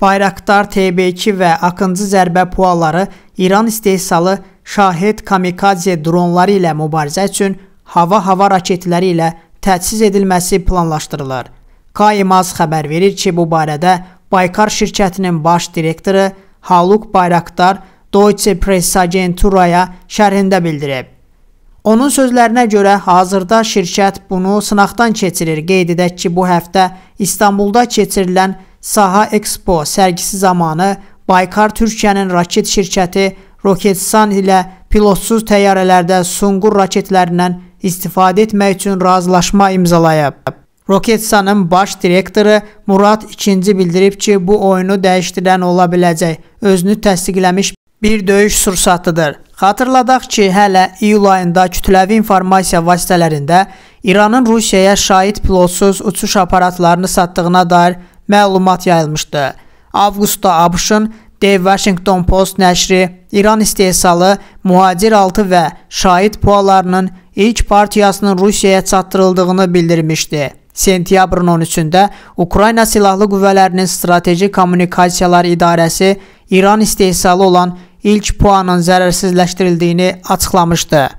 Bayraqdar TB2 və Akıncı zərbə pualları İran istehsalı Şahid Kamikadze dronları ilə mübarizə üçün hava-hava raketləri ilə təchiz edilməsi planlaşdırılır. Kaimaz xəbər verir ki, bu barədə Baykar şirkətinin baş direktoru Haluk Bayraqdar Deutsche Pressagenturaya şərhində bildirib. Onun sözlərinə görə hazırda şirkət bunu sınaqdan keçirir. Qeyd edək ki, bu həftə İstanbulda keçirilən Saha Expo sərgisi zamanı Baykar Türkiyənin raket şirkəti Roketsan ilə pilotsuz təyyarələrdə Sungur raketlərindən istifadə etmək üçün razılaşma imzalayıb. Roketsanın baş direktoru Murad ikinci bildirib ki, bu oyunu dəyişdirən ola biləcək. Özünü təsdiqləmiş bir döyüş sursatıdır. Xatırladaq ki, hələ iyul ayında kütləvi informasiya vasitələrində İranın Rusiyaya şahid pilotsuz uçuş aparatlarını satdığına dair məlumat yayılmışdı. Avqustda ABŞ-ın The Washington Post nəşri İran istehsalı mühacir altı və şahid pualarının ilk partiyasının Rusiyaya çatdırıldığını bildirmişdi. Sentyabrın 13-də Ukrayna Silahlı Qüvvələrinin Strateji Kommunikasiyalar İdarəsi İran istehsalı olan ilk puanın zərərsizləşdirildiyini açıqlamışdı.